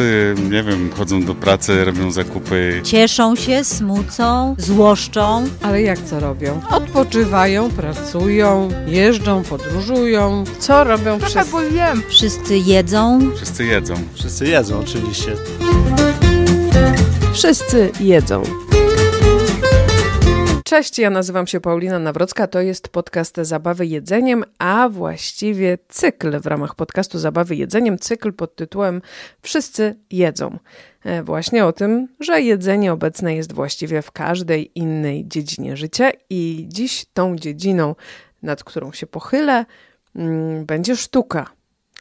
wszyscy, nie wiem, chodzą do pracy, robią zakupy. Cieszą się, smucą, złoszczą. Ale jak co robią? Odpoczywają, pracują, jeżdżą, podróżują. Co robią wszyscy? Bo wiem. Wszyscy jedzą. Wszyscy jedzą. Wszyscy jedzą, oczywiście. Wszyscy jedzą. Cześć, ja nazywam się Paulina Nawrocka, to jest podcast Zabawy Jedzeniem, a właściwie cykl w ramach podcastu Zabawy Jedzeniem, cykl pod tytułem Wszyscy jedzą. E, właśnie o tym, że jedzenie obecne jest właściwie w każdej innej dziedzinie życia i dziś tą dziedziną, nad którą się pochylę, mm, będzie sztuka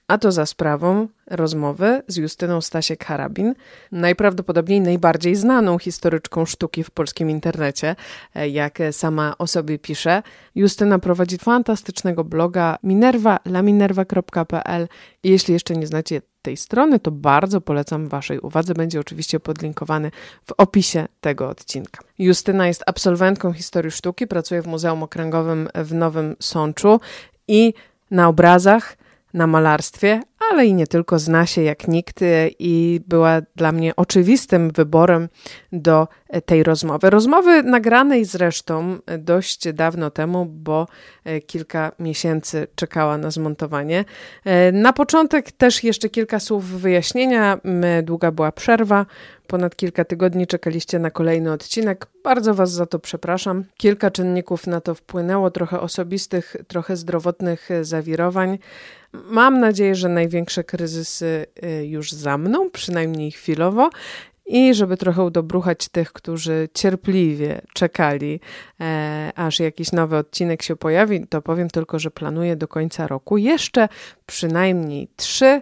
a to za sprawą rozmowy z Justyną Stasiek-Harabin, najprawdopodobniej najbardziej znaną historyczką sztuki w polskim internecie, e, jak sama o sobie pisze. Justyna prowadzi fantastycznego bloga minerva.laminerva.pl i jeśli jeszcze nie znacie tej strony, to bardzo polecam Waszej uwadze. Będzie oczywiście podlinkowany w opisie tego odcinka. Justyna jest absolwentką historii sztuki, pracuje w Muzeum Okręgowym w Nowym Sączu i na obrazach na malarstwie, ale i nie tylko zna się jak nikt e, i była dla mnie oczywistym wyborem do e, tej rozmowy. Rozmowy nagranej zresztą e, dość dawno temu, bo kilka miesięcy czekała na zmontowanie. Na początek też jeszcze kilka słów wyjaśnienia. Długa była przerwa ponad kilka tygodni czekaliście na kolejny odcinek. Bardzo Was za to przepraszam. Kilka czynników na to wpłynęło, trochę osobistych, trochę zdrowotnych e, zawirowań. Mam nadzieję, że największe kryzysy e, już za mną, przynajmniej chwilowo. I żeby trochę udobruchać tych, którzy cierpliwie czekali, e, aż jakiś nowy odcinek się pojawi, to powiem tylko, że planuję do końca roku jeszcze przynajmniej trzy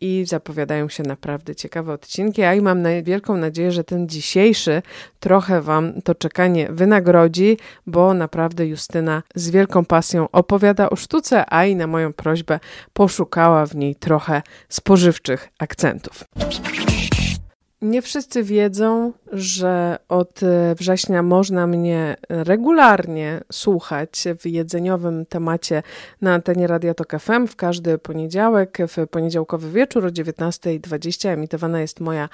i zapowiadają się naprawdę ciekawe odcinki. A i mam wielką nadzieję, że ten dzisiejszy trochę Wam to czekanie wynagrodzi, bo naprawdę Justyna z wielką pasją opowiada o sztuce, a i na moją prośbę poszukała w niej trochę spożywczych akcentów. Nie wszyscy wiedzą, że od e, września można mnie regularnie słuchać w jedzeniowym temacie na antenie Radia Tok FM w każdy poniedziałek, w poniedziałkowy wieczór o 19.20 emitowana jest moja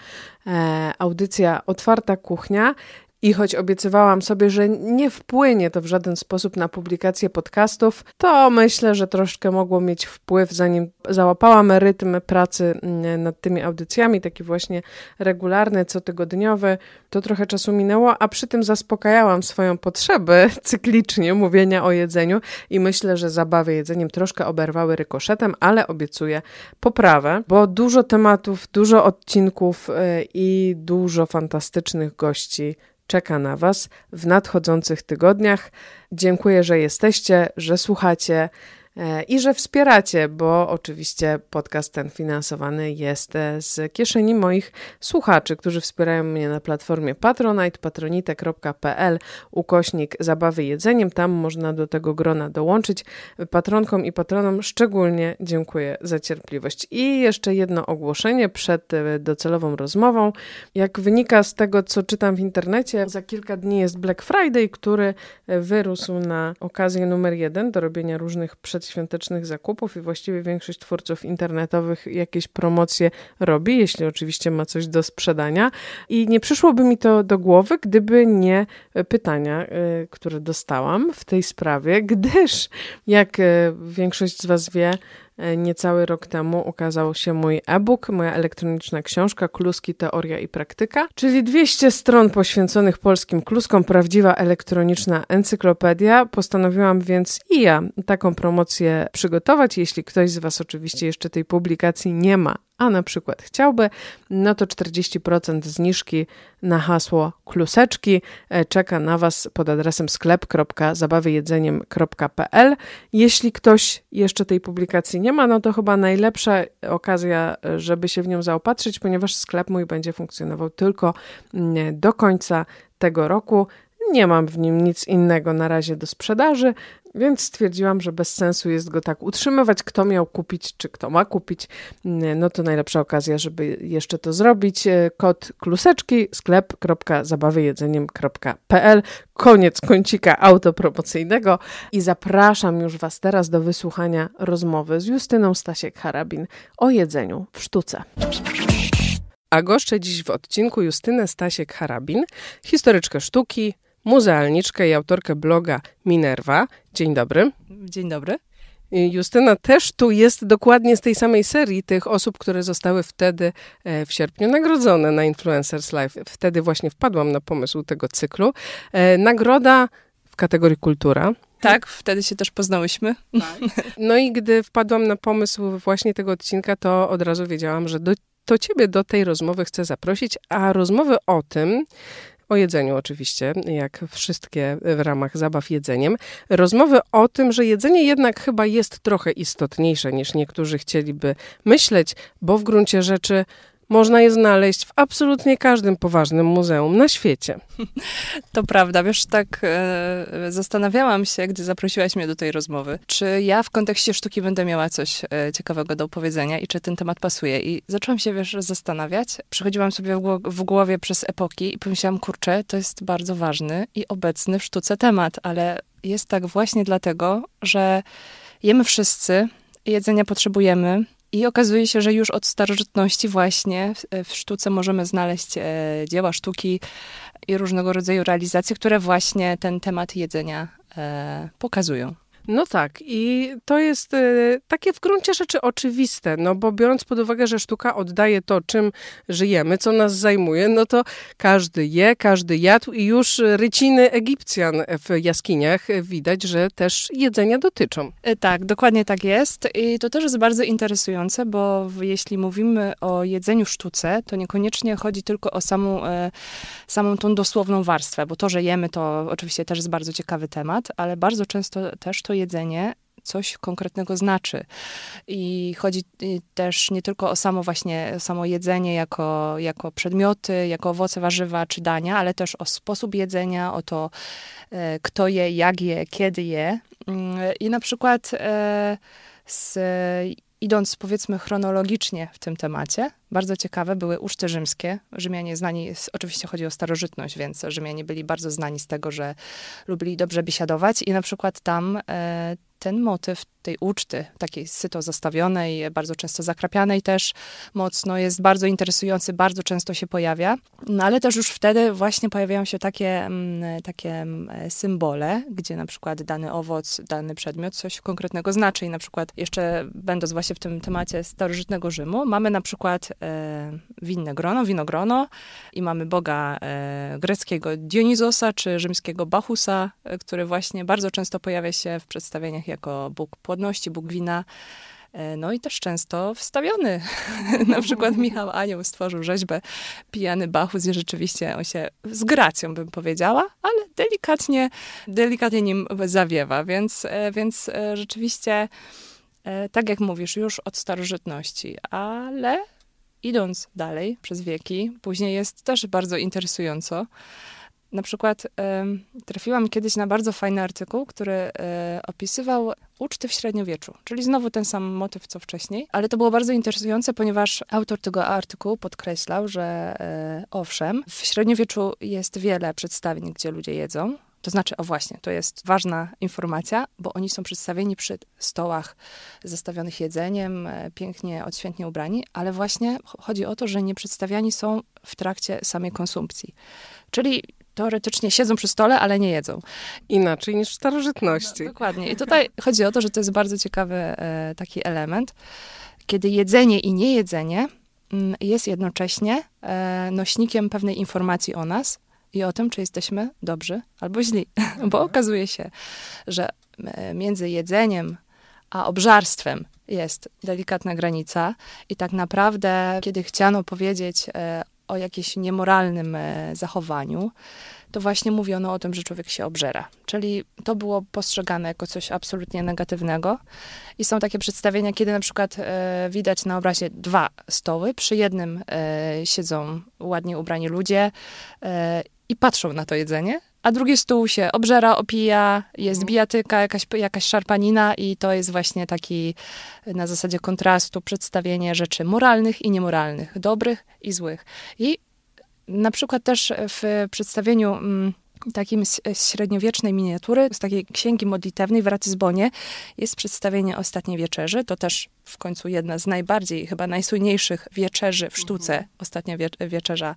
e, audycja Otwarta Kuchnia. I choć obiecywałam sobie, że nie wpłynie to w żaden sposób na publikację podcastów, to myślę, że troszkę mogło mieć wpływ, zanim załapałam rytm pracy mm, nad tymi audycjami, taki właśnie regularny, cotygodniowy. To trochę czasu minęło, a przy tym zaspokajałam swoją potrzebę cyklicznie mówienia o jedzeniu i myślę, że zabawy jedzeniem troszkę oberwały rykoszetem, ale obiecuję poprawę, bo dużo tematów, dużo odcinków y, i dużo fantastycznych gości czeka na Was w nadchodzących tygodniach. Dziękuję, że jesteście, że słuchacie. E, i że wspieracie, bo oczywiście podcast ten finansowany jest e, z kieszeni moich słuchaczy, którzy wspierają mnie na platformie patronite, patronite.pl, ukośnik zabawy jedzeniem. Tam można do tego grona dołączyć. Patronkom i patronom szczególnie dziękuję za cierpliwość. I jeszcze jedno ogłoszenie przed e, docelową rozmową. Jak wynika z tego, co czytam w internecie, za kilka dni jest Black Friday, który wyrósł na okazję numer jeden do robienia różnych przedsięwzięć świątecznych zakupów i właściwie większość twórców internetowych jakieś promocje robi, jeśli oczywiście ma coś do sprzedania. I nie przyszłoby mi to do głowy, gdyby nie e, pytania, e, które dostałam w tej sprawie, gdyż jak e, większość z Was wie, E, niecały rok temu ukazał się mój e-book, moja elektroniczna książka Kluski, teoria i praktyka, czyli 200 stron poświęconych polskim kluskom, prawdziwa elektroniczna encyklopedia. Postanowiłam więc i ja taką promocję przygotować. Jeśli ktoś z Was oczywiście jeszcze tej publikacji nie ma, a na przykład chciałby, no to 40% zniżki na hasło kluseczki e, czeka na Was pod adresem sklep.zabawyjedzeniem.pl. Jeśli ktoś jeszcze tej publikacji nie ma, no to chyba najlepsza okazja, e, żeby się w nią zaopatrzyć, ponieważ sklep mój będzie funkcjonował tylko mm, do końca tego roku. Nie mam w nim nic innego na razie do sprzedaży, więc stwierdziłam, że bez sensu jest go tak utrzymywać. Kto miał kupić, czy kto ma kupić, mm, no to najlepsza okazja, żeby jeszcze to zrobić. E, kod kluseczki sklep.zabawyjedzeniem.pl Koniec kącika autopromocyjnego i zapraszam już Was teraz do wysłuchania rozmowy z Justyną Stasiek-Harabin o jedzeniu w sztuce. A goszczę dziś w odcinku Justynę Stasiek-Harabin, historyczkę sztuki, muzealniczkę i autorkę bloga Minerva. Dzień dobry. Dzień dobry. Y, Justyna też tu jest dokładnie z tej samej serii tych osób, które zostały wtedy e, w sierpniu nagrodzone na Influencers Live. Wtedy właśnie wpadłam na pomysł tego cyklu. E, nagroda w kategorii kultura. Tak, wtedy się też poznałyśmy. Tak. No i gdy wpadłam na pomysł właśnie tego odcinka, to od razu wiedziałam, że do, to ciebie do tej rozmowy chcę zaprosić, a rozmowy o tym, o jedzeniu oczywiście, jak wszystkie w ramach zabaw jedzeniem. Rozmowy o tym, że jedzenie jednak chyba jest trochę istotniejsze niż niektórzy chcieliby myśleć, bo w gruncie rzeczy można je znaleźć w absolutnie każdym poważnym muzeum na świecie. To prawda, wiesz, tak e, zastanawiałam się, gdy zaprosiłaś mnie do tej rozmowy, czy ja w kontekście sztuki będę miała coś e, ciekawego do opowiedzenia i czy ten temat pasuje. I zaczęłam się, wiesz, zastanawiać. Przechodziłam sobie w, w głowie przez epoki i pomyślałam, kurczę, to jest bardzo ważny i obecny w sztuce temat, ale jest tak właśnie dlatego, że jemy wszyscy, jedzenia potrzebujemy, i okazuje się, że już od starożytności właśnie w, sztuce możemy znaleźć e, dzieła sztuki i różnego rodzaju realizacje, które właśnie ten temat jedzenia e, pokazują. No tak, i to jest e, takie w gruncie rzeczy oczywiste, no bo biorąc pod uwagę, że sztuka oddaje to, czym żyjemy, co nas zajmuje, no to każdy je, każdy jadł i już ryciny Egipcjan w jaskiniach widać, że też jedzenia dotyczą. E, tak, dokładnie tak jest i to też jest bardzo interesujące, bo jeśli mówimy o jedzeniu sztuce, to niekoniecznie chodzi tylko o samą, e, samą tą dosłowną warstwę, bo to, że jemy, to oczywiście też jest bardzo ciekawy temat, ale bardzo często też to jedzenie coś konkretnego znaczy. I chodzi y, też nie tylko o samo właśnie samo jedzenie jako, jako przedmioty, jako owoce, warzywa czy dania, ale też o sposób jedzenia, o to, e, kto je, jak je, kiedy je. Mm, I na przykład e, z idąc powiedzmy chronologicznie w tym temacie, bardzo ciekawe były uczty rzymskie. Rzymianie znani, oczywiście chodzi o starożytność, więc Rzymianie byli bardzo znani z tego, że lubili dobrze biesiadować i na przykład tam e, ten motyw tej uczty, takiej syto zastawionej, bardzo często zakrapianej też mocno, jest bardzo interesujący, bardzo często się pojawia. No ale też już wtedy właśnie pojawiają się takie, mm, takie mm, symbole, gdzie na przykład dany owoc, dany przedmiot coś konkretnego znaczy. I na przykład jeszcze będąc właśnie w tym temacie starożytnego Rzymu, mamy na przykład e, winne grono, winogrono i mamy boga e, greckiego Dionizosa czy rzymskiego Bachusa, e, który właśnie bardzo często pojawia się w przedstawieniach jako Bóg płodności, Bóg wina. E, no i też często wstawiony. Na przykład Michał Anioł stworzył rzeźbę Pijany Bachus i rzeczywiście on się z gracją, bym powiedziała, ale delikatnie, delikatnie nim zawiewa. Więc, e, więc e, rzeczywiście, tak jak mówisz, już od starożytności, ale idąc dalej przez wieki, później jest też bardzo interesująco. Na przykład trafiłam kiedyś na bardzo fajny artykuł, który e, opisywał uczty w średniowieczu, czyli znowu ten sam motyw co wcześniej, ale to było bardzo interesujące, ponieważ autor tego artykułu podkreślał, że e, owszem, w średniowieczu jest wiele przedstawień, gdzie ludzie jedzą, to znaczy, o właśnie, to jest ważna informacja, bo oni są przedstawieni przy stołach zastawionych jedzeniem, e, pięknie, odświętnie ubrani, ale właśnie chodzi o to, że nie przedstawiani są w trakcie samej konsumpcji. Czyli teoretycznie siedzą przy stole, ale nie jedzą. Inaczej niż w starożytności. No, dokładnie. I tutaj chodzi o to, że to jest bardzo ciekawy e, taki element, kiedy jedzenie i niejedzenie mm, jest jednocześnie e, nośnikiem pewnej informacji o nas i o tym, czy jesteśmy dobrzy albo źli. Bo okazuje się, że e, między jedzeniem a obżarstwem jest delikatna granica i tak naprawdę, kiedy chciano powiedzieć o jakimś niemoralnym e, zachowaniu, to właśnie mówiono o tym, że człowiek się obżera. Czyli to było postrzegane jako coś absolutnie negatywnego. I są takie przedstawienia, kiedy na przykład e, widać na obrazie dwa stoły. Przy jednym e, siedzą ładnie ubrani ludzie e, i patrzą na to jedzenie, a drugi stół się obżera, opija, jest mhm. bijatyka, jakaś, jakaś szarpanina i to jest właśnie taki y, na zasadzie kontrastu przedstawienie rzeczy moralnych i niemoralnych, dobrych i złych. I na przykład też w przedstawieniu... Mm, takim z, z średniowiecznej miniatury, z takiej księgi modlitewnej w Ratyzbonie jest przedstawienie Ostatniej Wieczerzy. To też w końcu jedna z najbardziej, chyba najsłynniejszych wieczerzy w sztuce, mhm. Ostatnia wie, Wieczerza,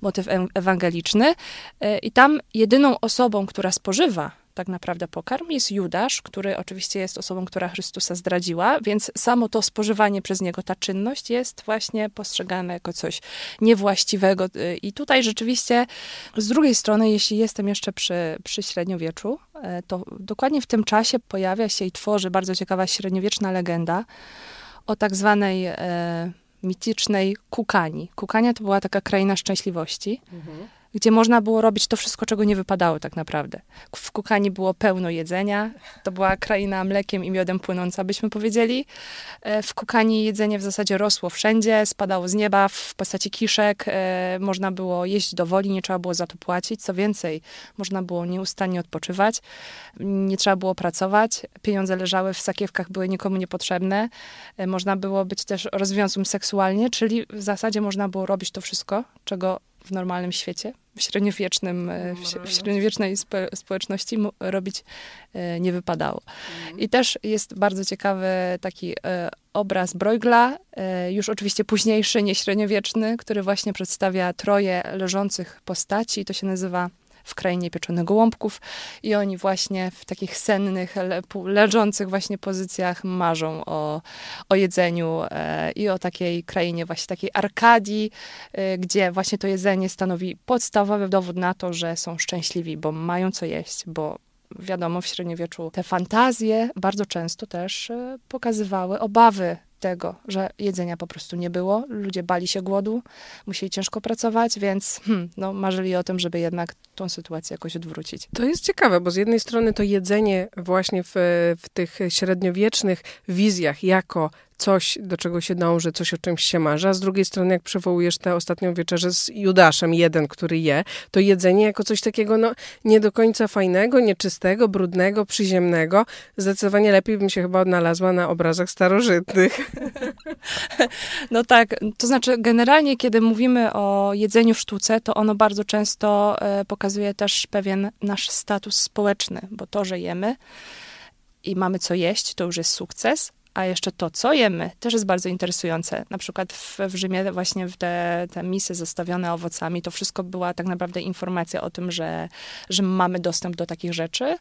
motyw ewangeliczny. E, I tam jedyną osobą, która spożywa tak naprawdę pokarm, jest Judasz, który oczywiście jest osobą, która Chrystusa zdradziła, więc samo to spożywanie przez niego, ta czynność jest właśnie postrzegane jako coś niewłaściwego. Y, I tutaj rzeczywiście, z drugiej strony, jeśli jestem jeszcze przy, przy średniowieczu, y, to dokładnie w tym czasie pojawia się i tworzy bardzo ciekawa średniowieczna legenda o tak zwanej e, mitycznej Kukani. Kukania to była taka kraina szczęśliwości. Mhm gdzie można było robić to wszystko, czego nie wypadało tak naprawdę. W Kukani było pełno jedzenia, to była kraina mlekiem i miodem płynąca, byśmy powiedzieli. E, w Kukani jedzenie w zasadzie rosło wszędzie, spadało z nieba w postaci kiszek, e, można było jeść do woli, nie trzeba było za to płacić. Co więcej, można było nieustannie odpoczywać, nie trzeba było pracować, pieniądze leżały w sakiewkach, były nikomu niepotrzebne. E, można było być też rozwiązłym seksualnie, czyli w zasadzie można było robić to wszystko, czego w normalnym świecie, w średniowiecznym, e, w, średniowiecznej spo, społeczności robić e, nie wypadało. Mhm. I też jest bardzo ciekawy taki e, obraz Broigla, już oczywiście późniejszy, nie średniowieczny, który właśnie przedstawia troje leżących postaci. To się nazywa w krainie pieczonych gołąbków i oni właśnie w takich sennych, leżących właśnie pozycjach marzą o, o jedzeniu e, i o takiej krainie, właśnie takiej Arkadii, e, gdzie właśnie to jedzenie stanowi podstawowy dowód na to, że są szczęśliwi, bo mają co jeść, bo wiadomo, w średniowieczu te fantazje bardzo często też e, pokazywały obawy tego, że jedzenia po prostu nie było, ludzie bali się głodu, musieli ciężko pracować, więc hmm, no, marzyli o tym, żeby jednak tą sytuację jakoś odwrócić. To jest ciekawe, bo z jednej strony to jedzenie właśnie w, w tych średniowiecznych wizjach jako coś, do czego się dąży, coś, o czymś się marzy. A z drugiej strony, jak przywołujesz tę ostatnią wieczerzę z Judaszem, jeden, który je, to jedzenie jako coś takiego no, nie do końca fajnego, nieczystego, brudnego, przyziemnego. Zdecydowanie lepiej bym się chyba odnalazła na obrazach starożytnych. No tak, to znaczy generalnie, kiedy mówimy o jedzeniu w sztuce, to ono bardzo często e, pokazuje też pewien nasz status społeczny, bo to, że jemy i mamy co jeść, to już jest sukces, a jeszcze to, co jemy, też jest bardzo interesujące. Na przykład w, w Rzymie właśnie w te, te misy zestawione owocami, to wszystko była tak naprawdę informacja o tym, że, że mamy dostęp do takich rzeczy.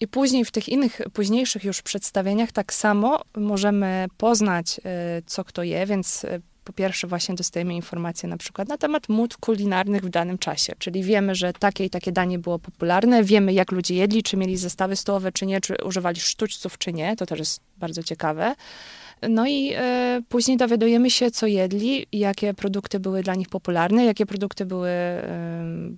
I później w tych innych, późniejszych już przedstawieniach tak samo możemy poznać, y, co kto je, więc y, po pierwsze właśnie dostajemy informacje na przykład na temat mód kulinarnych w danym czasie, czyli wiemy, że takie i takie danie było popularne, wiemy jak ludzie jedli, czy mieli zestawy stołowe, czy nie, czy używali sztućców, czy nie, to też jest bardzo ciekawe. No i y, później dowiadujemy się, co jedli, jakie produkty były dla nich popularne, jakie produkty były y,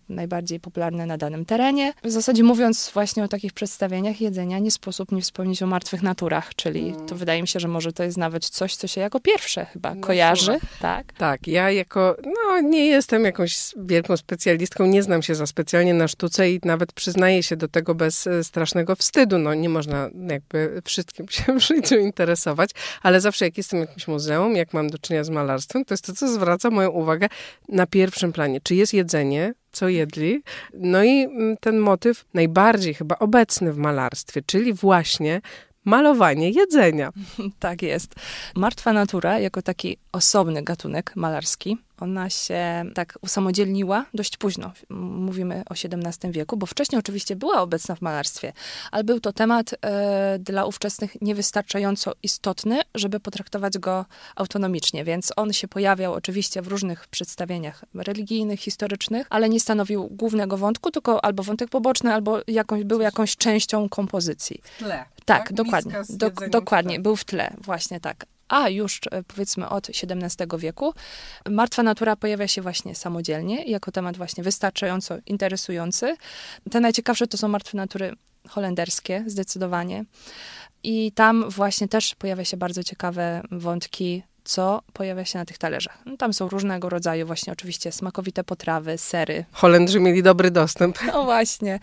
najbardziej popularne na danym terenie. W zasadzie mówiąc właśnie o takich przedstawieniach jedzenia, nie sposób nie wspomnieć o martwych naturach, czyli mm. to wydaje mi się, że może to jest nawet coś, co się jako pierwsze chyba no, kojarzy. Tak. tak? tak, ja jako, no nie jestem jakąś wielką specjalistką, nie znam się za specjalnie na sztuce i nawet przyznaję się do tego bez e, strasznego wstydu. No nie można jakby wszystkim się w życiu interesować, ale ale zawsze jak jestem w jakimś muzeum, jak mam do czynienia z malarstwem, to jest to, co zwraca moją uwagę na pierwszym planie. Czy jest jedzenie, co jedli. No i mm, ten motyw najbardziej chyba obecny w malarstwie, czyli właśnie malowanie jedzenia. Tak jest. Martwa natura, jako taki osobny gatunek malarski, ona się tak usamodzielniła dość późno. Mówimy o XVII wieku, bo wcześniej oczywiście była obecna w malarstwie, ale był to temat e, dla ówczesnych niewystarczająco istotny, żeby potraktować go autonomicznie. Więc on się pojawiał oczywiście w różnych przedstawieniach religijnych, historycznych, ale nie stanowił głównego wątku, tylko albo wątek poboczny, albo jakąś, był jakąś częścią kompozycji. W tle. Tak, tak dokładnie. Do, dokładnie, był w tle, właśnie tak a już e, powiedzmy od XVII wieku, martwa natura pojawia się właśnie samodzielnie, jako temat właśnie wystarczająco interesujący. Te najciekawsze to są martwe natury holenderskie, zdecydowanie. I tam właśnie też pojawia się bardzo ciekawe wątki co pojawia się na tych talerzach. No, tam są różnego rodzaju właśnie oczywiście smakowite potrawy, sery. Holendrzy mieli dobry dostęp. No właśnie.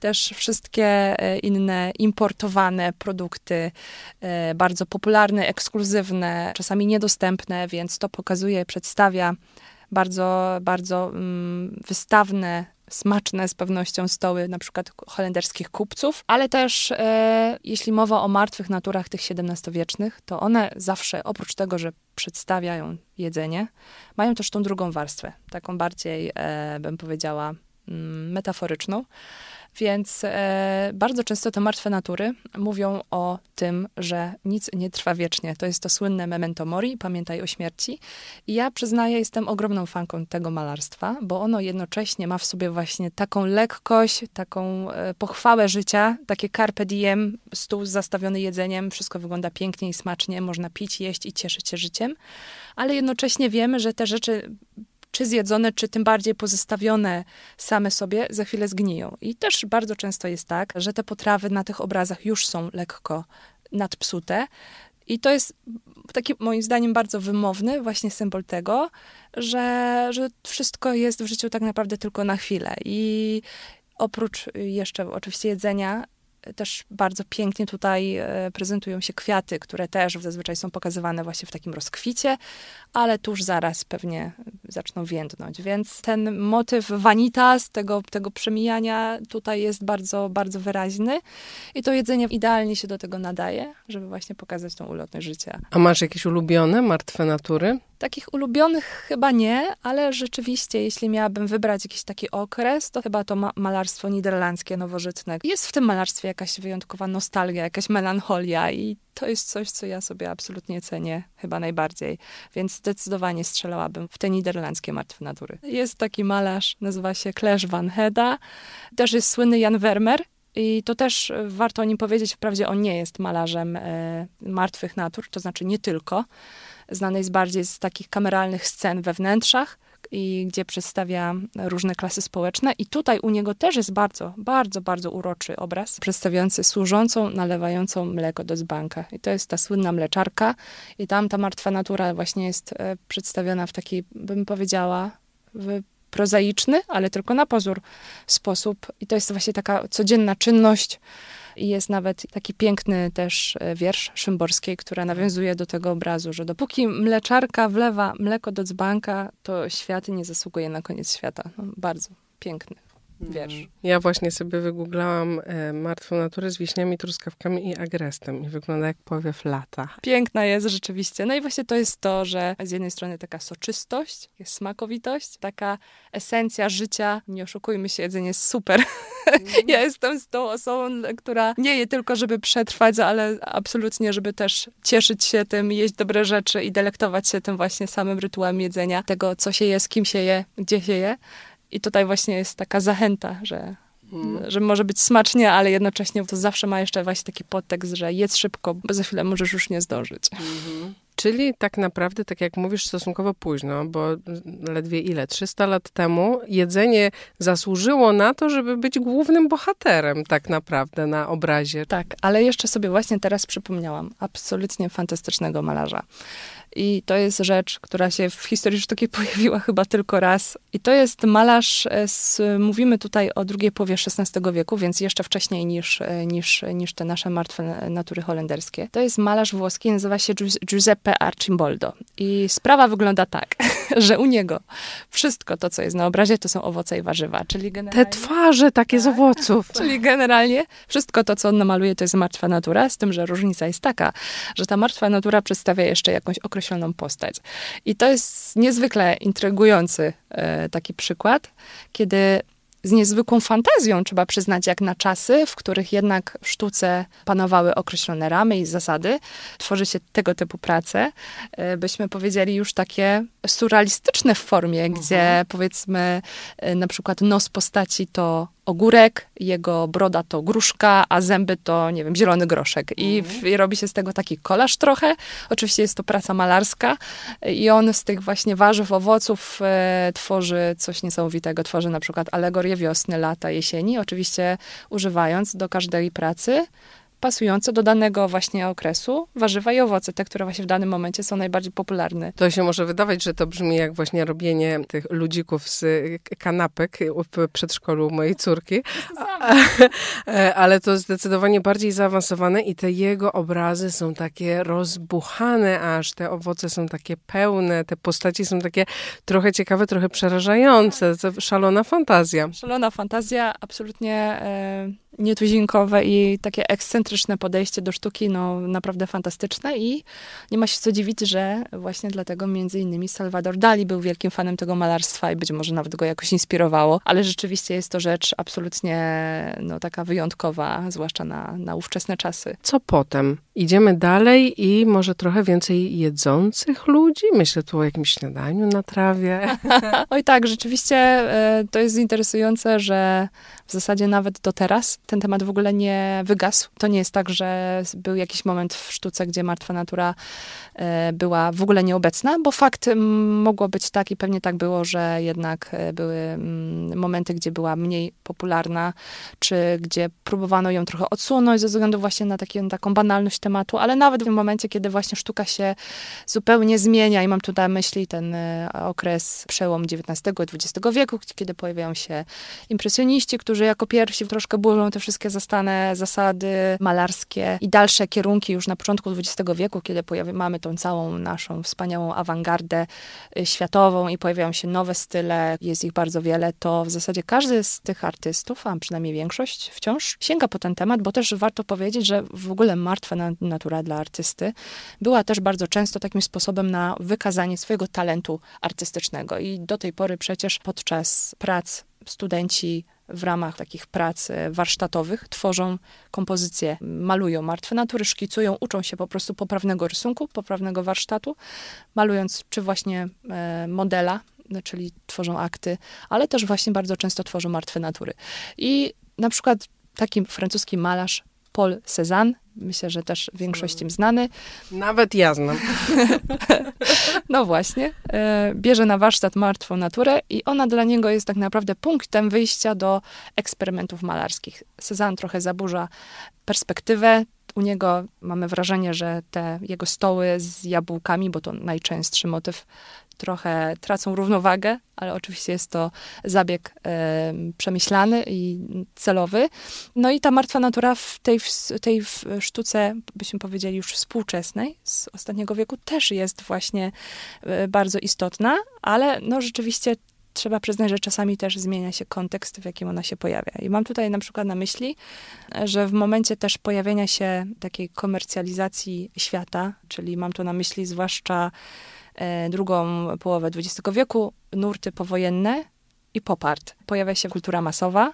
Też wszystkie e, inne importowane produkty, e, bardzo popularne, ekskluzywne, czasami niedostępne, więc to pokazuje, przedstawia bardzo, bardzo mm, wystawne smaczne z pewnością stoły na przykład holenderskich kupców, ale też e, jeśli mowa o martwych naturach tych XVII-wiecznych, to one zawsze oprócz tego, że przedstawiają jedzenie, mają też tą drugą warstwę, taką bardziej, e, bym powiedziała, mm, metaforyczną, więc e, bardzo często to martwe natury mówią o tym, że nic nie trwa wiecznie. To jest to słynne memento mori, pamiętaj o śmierci. I ja przyznaję, jestem ogromną fanką tego malarstwa, bo ono jednocześnie ma w sobie właśnie taką lekkość, taką e, pochwałę życia, takie carpe diem, stół zastawiony jedzeniem, wszystko wygląda pięknie i smacznie, można pić, jeść i cieszyć się życiem. Ale jednocześnie wiemy, że te rzeczy czy zjedzone, czy tym bardziej pozostawione same sobie, za chwilę zgniją. I też bardzo często jest tak, że te potrawy na tych obrazach już są lekko nadpsute. I to jest taki, moim zdaniem, bardzo wymowny właśnie symbol tego, że, że wszystko jest w życiu tak naprawdę tylko na chwilę. I oprócz jeszcze oczywiście jedzenia, też bardzo pięknie tutaj e, prezentują się kwiaty, które też zazwyczaj są pokazywane właśnie w takim rozkwicie, ale tuż zaraz pewnie zaczną więdnąć. Więc ten motyw vanitas, tego, tego przemijania tutaj jest bardzo, bardzo wyraźny i to jedzenie idealnie się do tego nadaje, żeby właśnie pokazać tą ulotność życia. A masz jakieś ulubione martwe natury? Takich ulubionych chyba nie, ale rzeczywiście, jeśli miałabym wybrać jakiś taki okres, to chyba to ma malarstwo niderlandzkie, nowożytne. Jest w tym malarstwie jakaś wyjątkowa nostalgia, jakaś melancholia i to jest coś, co ja sobie absolutnie cenię, chyba najbardziej. Więc zdecydowanie strzelałabym w te niderlandzkie martwe natury. Jest taki malarz, nazywa się Clash van Heda. Też jest słynny Jan Vermeer, i to też e, warto o nim powiedzieć. Wprawdzie on nie jest malarzem e, martwych natur, to znaczy nie tylko. Znany jest bardziej z takich kameralnych scen we wnętrzach, i gdzie przedstawia różne klasy społeczne. I tutaj u niego też jest bardzo, bardzo, bardzo uroczy obraz przedstawiający służącą nalewającą mleko do dzbanka. I to jest ta słynna mleczarka. I tam ta martwa natura właśnie jest e, przedstawiona w taki, bym powiedziała, w prozaiczny, ale tylko na pozór sposób. I to jest właśnie taka codzienna czynność, i jest nawet taki piękny też e, wiersz Szymborskiej, która nawiązuje do tego obrazu, że dopóki mleczarka wlewa mleko do dzbanka, to świat nie zasługuje na koniec świata. No, bardzo piękny Mm. Ja właśnie sobie wygooglałam e, martwą naturę z wiśniami, truskawkami i agrestem i wygląda jak powiew lata. Piękna jest rzeczywiście. No i właśnie to jest to, że z jednej strony taka soczystość, jest smakowitość, taka esencja życia. Nie oszukujmy się, jedzenie jest super. Mm. ja jestem z tą osobą, która nie je tylko, żeby przetrwać, ale absolutnie, żeby też cieszyć się tym, jeść dobre rzeczy i delektować się tym właśnie samym rytuałem jedzenia, tego, co się je, z kim się je, gdzie się je. I tutaj właśnie jest taka zachęta, że, mm. że może być smacznie, ale jednocześnie to zawsze ma jeszcze właśnie taki podtekst, że jedz szybko, bo za chwilę możesz już nie zdążyć. Mm-hmm. Czyli tak naprawdę, tak jak mówisz, stosunkowo późno, bo ledwie ile? 300 lat temu jedzenie zasłużyło na to, żeby być głównym bohaterem, tak naprawdę, na obrazie. Tak, ale jeszcze sobie właśnie teraz przypomniałam absolutnie fantastycznego malarza. I to jest rzecz, która się w historii sztuki pojawiła chyba tylko raz. I to jest malarz, e, z, mówimy tutaj o drugiej połowie XVI wieku, więc jeszcze wcześniej niż, e, niż, e, niż te nasze martwe natury holenderskie. To jest malarz włoski, nazywa się Giuseppe Arcimboldo. I sprawa wygląda tak, że u niego wszystko to, co jest na obrazie, to są owoce i warzywa, czyli generalnie... Te twarze takie z tak. owoców. czyli generalnie wszystko to, co on namaluje, to jest martwa natura, z tym, że różnica jest taka, że ta martwa natura przedstawia jeszcze jakąś okres określoną postać. I to jest niezwykle intrygujący e, taki przykład, kiedy z niezwykłą fantazją, trzeba przyznać, jak na czasy, w których jednak w sztuce panowały określone ramy i zasady, tworzy się tego typu prace, e, byśmy powiedzieli już takie surrealistyczne w formie, mhm. gdzie powiedzmy e, na przykład nos postaci to ogórek, jego broda to gruszka, a zęby to, nie wiem, zielony groszek. I, mhm. w, I, robi się z tego taki kolaż trochę. Oczywiście jest to praca malarska i on z tych właśnie warzyw, owoców e, tworzy coś niesamowitego. Tworzy na przykład alegorię wiosny, lata, jesieni, oczywiście używając do każdej pracy pasujące do danego właśnie okresu warzywa i owoce, te, które właśnie w danym momencie są najbardziej popularne. To się może wydawać, że to brzmi jak właśnie robienie tych ludzików z kanapek w przedszkolu mojej córki, e, ale to zdecydowanie bardziej zaawansowane i te jego obrazy są takie rozbuchane aż, te owoce są takie pełne, te postaci są takie trochę ciekawe, trochę przerażające, tak. szalona fantazja. Szalona fantazja, absolutnie... Yy nietuzinkowe i takie ekscentryczne ekscentryczne podejście do sztuki, no naprawdę fantastyczne i nie ma się co dziwić, że właśnie dlatego między innymi Salvador Dali był wielkim fanem tego malarstwa i być może nawet go jakoś inspirowało, ale rzeczywiście jest to rzecz absolutnie no, taka wyjątkowa, zwłaszcza na, na ówczesne czasy. Co potem? Idziemy dalej i może trochę więcej jedzących ludzi? Myślę tu o jakimś śniadaniu na trawie. Oj tak, rzeczywiście e, to jest interesujące, że w zasadzie nawet do teraz ten temat w ogóle nie wygasł. To nie jest tak, że był jakiś moment w sztuce, gdzie martwa natura e, była w ogóle nieobecna, bo fakt mogło być tak i pewnie tak było, że jednak e, były momenty, gdzie była mniej popularna, czy gdzie próbowano ją trochę odsunąć ze względu właśnie na, taki, na taką banalność tematu, ale nawet w momencie, kiedy właśnie sztuka się zupełnie zmienia i mam tutaj na myśli ten e, okres przełom XIX-XX wieku, kiedy pojawiają się impresjoniści, którzy którzy jako pierwsi troszkę burzą te wszystkie zastane zasady malarskie i dalsze kierunki już na początku XX wieku, kiedy pojawi, mamy tą całą naszą wspaniałą awangardę y, światową i pojawiają się nowe style, jest ich bardzo wiele, to w zasadzie każdy z tych artystów, a przynajmniej większość, wciąż sięga po ten temat, bo też warto powiedzieć, że w ogóle martwa natura dla artysty była też bardzo często takim sposobem na wykazanie swojego talentu artystycznego. I do tej pory przecież podczas prac studenci w ramach takich prac e, warsztatowych tworzą kompozycje, malują martwe natury, szkicują, uczą się po prostu poprawnego rysunku, poprawnego warsztatu, malując czy właśnie e, modela, czyli tworzą akty, ale też właśnie bardzo często tworzą martwe natury. I na przykład taki francuski malarz Paul Cézanne myślę, że też większość im znany. Nawet ja znam. no właśnie. E, bierze na warsztat martwą naturę i ona dla niego jest tak naprawdę punktem wyjścia do eksperymentów malarskich. Cezanne trochę zaburza perspektywę, u niego mamy wrażenie, że te jego stoły z jabłkami, bo to najczęstszy motyw trochę tracą równowagę, ale oczywiście jest to zabieg e, przemyślany i celowy. No i ta martwa natura w tej, w tej w sztuce, byśmy powiedzieli, już współczesnej, z ostatniego wieku, też jest właśnie e, bardzo istotna, ale no rzeczywiście trzeba przyznać, że czasami też zmienia się kontekst, w jakim ona się pojawia. I mam tutaj na przykład na myśli, że w momencie też pojawienia się takiej komercjalizacji świata, czyli mam tu na myśli zwłaszcza E, drugą połowę XX wieku nurty powojenne i popart. Pojawia się kultura masowa,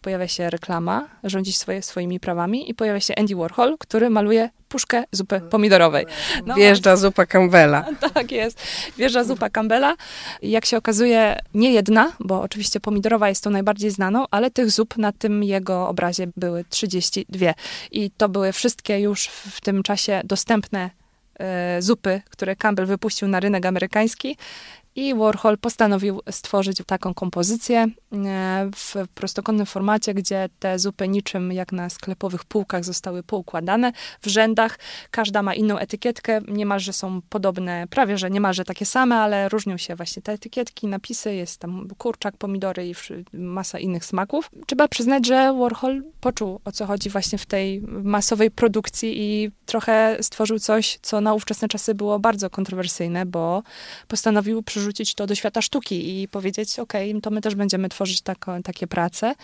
pojawia się reklama, rządzi swoje, swoimi prawami i pojawia się Andy Warhol, który maluje puszkę zupy pomidorowej. No, no Wjeżdża zupa Campbella. Tak jest. Wjeżdża zupa Campbella. Jak się okazuje, nie jedna, bo oczywiście pomidorowa jest tą najbardziej znaną, ale tych zup na tym jego obrazie były 32. I to były wszystkie już w tym czasie dostępne E, zupy, które Campbell wypuścił na rynek amerykański. I Warhol postanowił stworzyć taką kompozycję e, w prostokątnym formacie, gdzie te zupy niczym jak na sklepowych półkach zostały poukładane w rzędach. Każda ma inną etykietkę, niemalże są podobne, prawie że niemalże takie same, ale różnią się właśnie te etykietki, napisy, jest tam kurczak, pomidory i masa innych smaków. Trzeba przyznać, że Warhol poczuł o co chodzi właśnie w tej masowej produkcji i trochę stworzył coś, co na ówczesne czasy było bardzo kontrowersyjne, bo postanowił przyrzucić przerzucić to do świata sztuki i powiedzieć, ok, to my też będziemy tworzyć takie prace,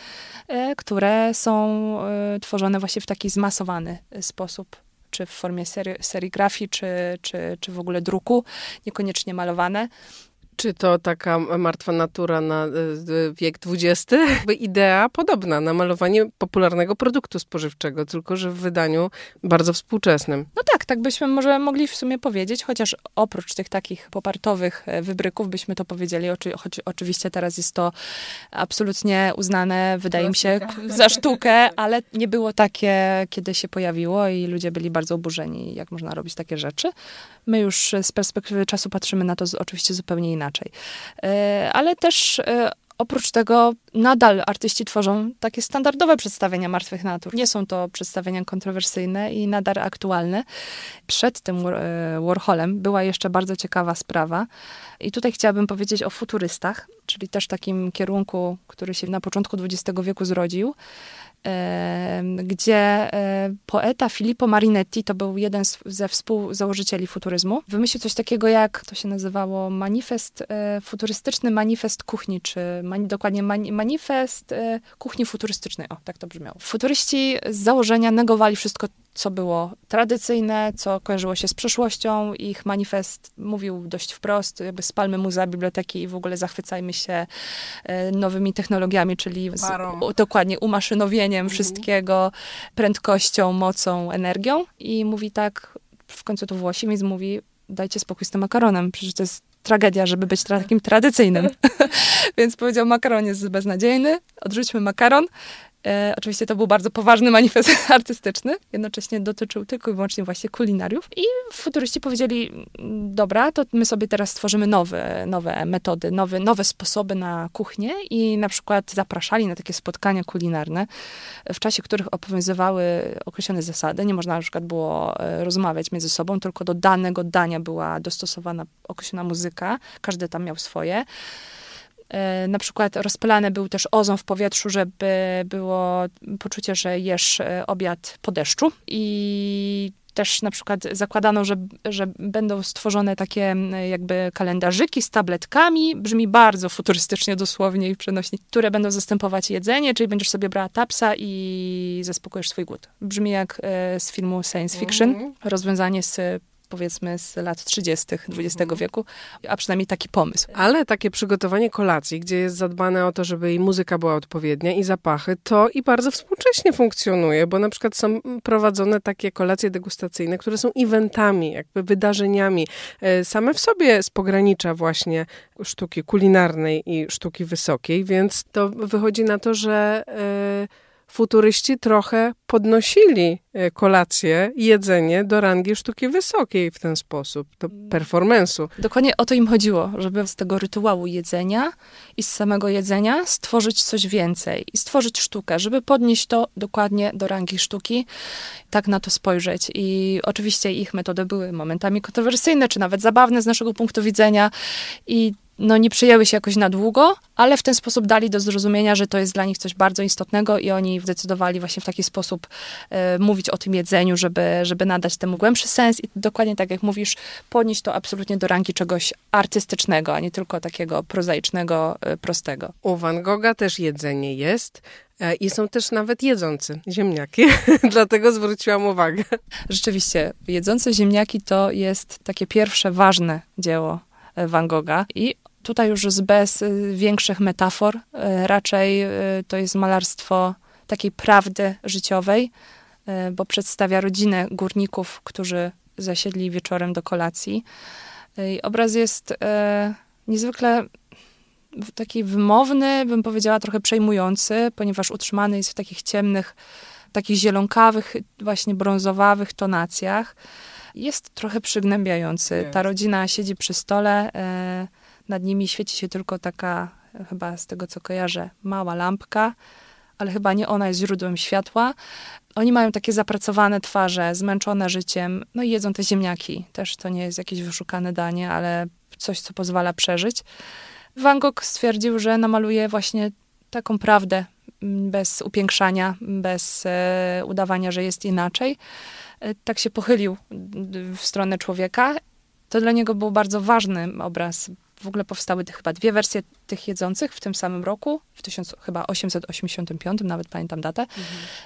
e, które są e, tworzone właśnie w taki zmasowany e, sposób czy w formie serigrafii, czy, czy, czy w ogóle druku, niekoniecznie malowane. Czy to taka martwa natura na e, wiek XX? idea podobna na malowanie popularnego produktu spożywczego, tylko że w wydaniu bardzo współczesnym. No tak, tak byśmy może mogli w sumie powiedzieć, chociaż oprócz tych takich popartowych e, wybryków byśmy to powiedzieli, choć oczywiście teraz jest to absolutnie uznane, wydaje mi się, za sztukę, ale nie było takie, kiedy się pojawiło i ludzie byli bardzo oburzeni, jak można robić takie rzeczy. My już z perspektywy czasu patrzymy na to z, oczywiście zupełnie inaczej. E, ale też e, Oprócz tego nadal artyści tworzą takie standardowe przedstawienia martwych natur. Nie są to przedstawienia kontrowersyjne i nadal aktualne. Przed tym e, Warholem była jeszcze bardzo ciekawa sprawa i tutaj chciałabym powiedzieć o futurystach czyli też takim kierunku, który się na początku XX wieku zrodził, gdzie poeta Filippo Marinetti, to był jeden ze współzałożycieli futuryzmu, wymyślił coś takiego jak, to się nazywało manifest, e, futurystyczny manifest kuchni, czy mani, dokładnie mani, manifest e, kuchni futurystycznej, o, tak to brzmiało. Futuryści z założenia negowali wszystko co było tradycyjne, co kojarzyło się z przeszłością. Ich manifest mówił dość wprost, jakby spalmy muzea, biblioteki i w ogóle zachwycajmy się e, nowymi technologiami, czyli z, dokładnie umaszynowieniem mhm. wszystkiego, prędkością, mocą, energią. I mówi tak, w końcu to więc mówi, dajcie spokój z tym makaronem, przecież to jest tragedia, żeby być takim tradycyjnym. Więc powiedział, makaron jest beznadziejny, odrzućmy makaron E, oczywiście to był bardzo poważny manifest artystyczny, jednocześnie dotyczył tylko i wyłącznie właśnie kulinariów. I futuryści powiedzieli, mm, dobra, to my sobie teraz stworzymy nowe, nowe metody, nowe, nowe sposoby na kuchnię i na przykład zapraszali na takie spotkania kulinarne, w czasie których obowiązywały określone zasady. Nie można na przykład było e, rozmawiać między sobą, tylko do danego dania była dostosowana określona muzyka, każdy tam miał swoje. E, na przykład rozpylany był też ozon w powietrzu, żeby było poczucie, że jesz e, obiad po deszczu. I też na przykład zakładano, że, że będą stworzone takie jakby kalendarzyki z tabletkami, brzmi bardzo futurystycznie dosłownie i przenośnie, które będą zastępować jedzenie, czyli będziesz sobie brała tapsa i zaspokojesz swój głód. Brzmi jak e, z filmu science fiction, mhm. rozwiązanie z powiedzmy z lat 30. XX mhm. wieku, a przynajmniej taki pomysł. Ale takie przygotowanie kolacji, gdzie jest zadbane o to, żeby i muzyka była odpowiednia, i zapachy, to i bardzo współcześnie funkcjonuje, bo na przykład są prowadzone takie kolacje degustacyjne, które są eventami, jakby wydarzeniami, e, same w sobie z pogranicza właśnie sztuki kulinarnej i sztuki wysokiej, więc to wychodzi na to, że. Yy, futuryści trochę podnosili e, kolację, jedzenie do rangi sztuki wysokiej w ten sposób, do performance'u. Dokładnie o to im chodziło, żeby z tego rytuału jedzenia i z samego jedzenia stworzyć coś więcej i stworzyć sztukę, żeby podnieść to dokładnie do rangi sztuki, tak na to spojrzeć. I oczywiście ich metody były momentami kontrowersyjne, czy nawet zabawne z naszego punktu widzenia i no nie przyjęły się jakoś na długo, ale w ten sposób dali do zrozumienia, że to jest dla nich coś bardzo istotnego i oni zdecydowali właśnie w taki sposób e, mówić o tym jedzeniu, żeby, żeby nadać temu głębszy sens i dokładnie tak jak mówisz, podnieść to absolutnie do rangi czegoś artystycznego, a nie tylko takiego prozaicznego, e, prostego. U Van Gogha też jedzenie jest, e, i są też nawet jedzący ziemniaki, dlatego zwróciłam uwagę. Rzeczywiście, jedzące ziemniaki to jest takie pierwsze ważne dzieło Van Gogha i Tutaj już z bez y, większych metafor, y, raczej y, to jest malarstwo takiej prawdy życiowej, bo przedstawia rodzinę górników, którzy zasiedli wieczorem do kolacji. I obraz jest niezwykle taki wymowny, bym powiedziała trochę przejmujący, ponieważ utrzymany jest w takich ciemnych, takich zielonkawych, właśnie brązowawych tonacjach. Jest trochę przygnębiający. Ta rodzina siedzi przy stole. Y nad nimi świeci się tylko taka, chyba z tego co kojarzę, mała lampka, ale chyba nie ona jest źródłem światła. Oni mają takie zapracowane twarze, zmęczone życiem, no i jedzą te ziemniaki. Też to nie jest jakieś wyszukane danie, ale coś, co pozwala przeżyć. Van Gogh stwierdził, że namaluje właśnie taką prawdę, mm, bez upiększania, bez e, udawania, że jest inaczej. E, tak się pochylił w stronę człowieka. To dla niego był bardzo ważny obraz, w ogóle powstały chyba dwie wersje tych jedzących w tym samym roku, w 1885, nawet pamiętam datę, mhm.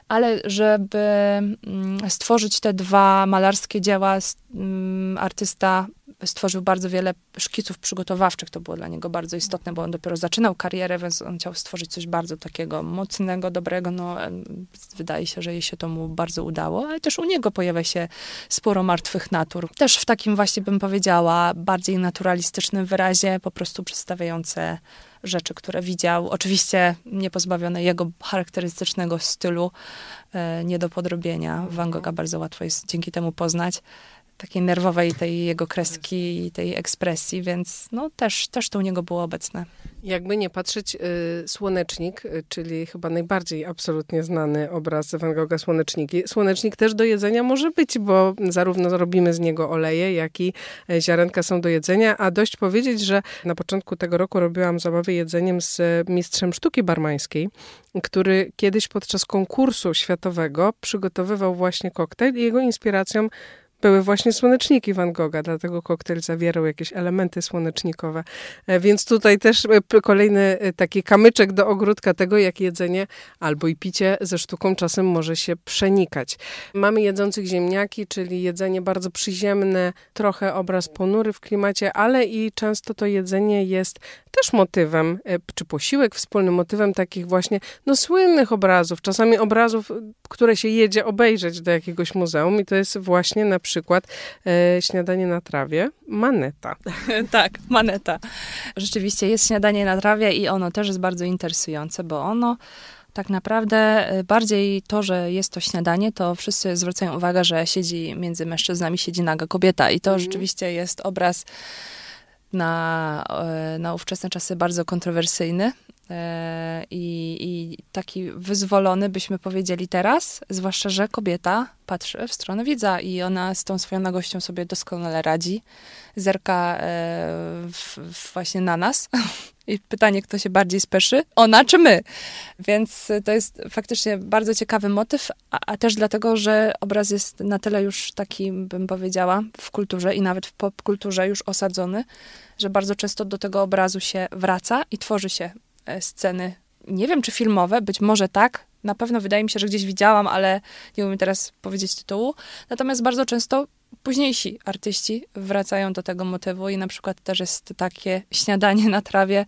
ale żeby mm, stworzyć te dwa malarskie dzieła, mm, artysta stworzył bardzo wiele szkiców przygotowawczych. To było dla niego bardzo istotne, bo on dopiero zaczynał karierę, więc on chciał stworzyć coś bardzo takiego mocnego, dobrego. No, wydaje się, że jej się to mu bardzo udało, ale też u niego pojawia się sporo martwych natur. Też w takim właśnie bym powiedziała bardziej naturalistycznym wyrazie, po prostu przedstawiające rzeczy, które widział. Oczywiście nie pozbawione jego charakterystycznego stylu, e, nie do podrobienia. Van Gogha bardzo łatwo jest dzięki temu poznać takiej nerwowej tej jego kreski i tej ekspresji, więc no też, też to u niego było obecne. Jakby nie patrzeć, y, Słonecznik, y, czyli chyba najbardziej absolutnie znany obraz Van Gogha Słoneczniki. Słonecznik też do jedzenia może być, bo zarówno robimy z niego oleje, jak i y, ziarenka są do jedzenia, a dość powiedzieć, że na początku tego roku robiłam zabawy jedzeniem z mistrzem sztuki barmańskiej, który kiedyś podczas konkursu światowego przygotowywał właśnie koktajl i jego inspiracją były właśnie słoneczniki Van Gogha, dlatego koktajl zawierał jakieś elementy słonecznikowe. E, więc tutaj też e, kolejny e, taki kamyczek do ogródka tego, jak jedzenie albo i picie ze sztuką czasem może się przenikać. Mamy jedzących ziemniaki, czyli jedzenie bardzo przyziemne, trochę obraz ponury w klimacie, ale i często to jedzenie jest też motywem, czy posiłek wspólnym motywem takich właśnie no, słynnych obrazów, czasami obrazów, które się jedzie obejrzeć do jakiegoś muzeum i to jest właśnie na przykład przykład e, śniadanie na trawie, maneta. tak, maneta. Rzeczywiście jest śniadanie na trawie i ono też jest bardzo interesujące, bo ono tak naprawdę e, bardziej to, że jest to śniadanie, to wszyscy zwracają uwagę, że siedzi między mężczyznami, siedzi naga kobieta. I to mhm. rzeczywiście jest obraz na, e, na ówczesne czasy bardzo kontrowersyjny. E, I, I, taki wyzwolony byśmy powiedzieli teraz, zwłaszcza, że kobieta patrzy w stronę widza i ona z tą swoją nagością sobie doskonale radzi. Zerka e, w, właśnie na nas. I pytanie, kto się bardziej speszy? Ona czy my? Więc to jest faktycznie bardzo ciekawy motyw, a, a też dlatego, że obraz jest na tyle już taki, bym powiedziała, w kulturze i nawet w popkulturze już osadzony, że bardzo często do tego obrazu się wraca i tworzy się E, sceny, nie wiem czy filmowe, być może tak, na pewno wydaje mi się, że gdzieś widziałam, ale nie umiem teraz powiedzieć tytułu. Natomiast bardzo często późniejsi artyści wracają do tego motywu i na przykład też jest takie śniadanie na trawie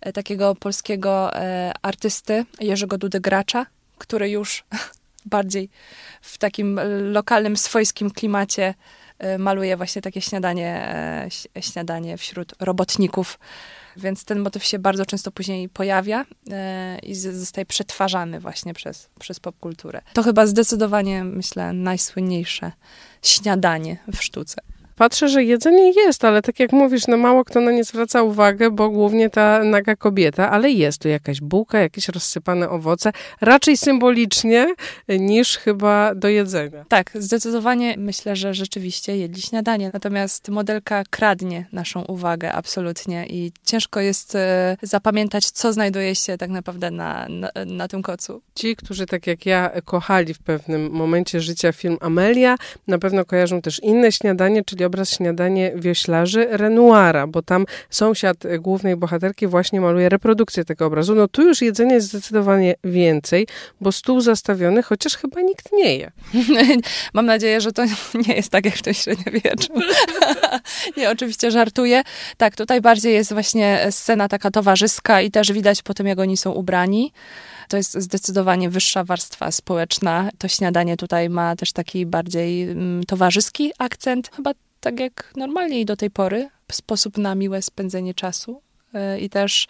e, takiego polskiego e, artysty Jerzego Dudy Gracza, który już bardziej w takim lokalnym, swojskim klimacie maluje właśnie takie śniadanie, śniadanie wśród robotników więc ten motyw się bardzo często później pojawia e, i zostaje przetwarzany właśnie przez, przez popkulturę. To chyba zdecydowanie, myślę, najsłynniejsze śniadanie w sztuce patrzę, że jedzenie jest, ale tak jak mówisz, no mało kto na nie zwraca uwagę, bo głównie ta naga kobieta, ale jest tu jakaś bułka, jakieś rozsypane owoce, raczej symbolicznie niż chyba do jedzenia. Tak, zdecydowanie myślę, że rzeczywiście jedli śniadanie, natomiast modelka kradnie naszą uwagę absolutnie i ciężko jest e, zapamiętać, co znajduje się tak naprawdę na, na, na tym kocu. Ci, którzy tak jak ja kochali w pewnym momencie życia film Amelia, na pewno kojarzą też inne śniadanie, czyli obraz Śniadanie Wioślarzy Renoira, bo tam sąsiad głównej bohaterki właśnie maluje reprodukcję tego obrazu. No tu już jedzenie jest zdecydowanie więcej, bo stół zastawiony, chociaż chyba nikt nie je. Mam nadzieję, że to nie jest tak jak w tym średniowieczu. nie, oczywiście żartuję. Tak, tutaj bardziej jest właśnie scena taka towarzyska i też widać po tym, jak oni są ubrani to jest zdecydowanie wyższa warstwa społeczna. To śniadanie tutaj ma też taki bardziej mm, towarzyski akcent, chyba tak jak normalnie i do tej pory, sposób na miłe spędzenie czasu. E, I też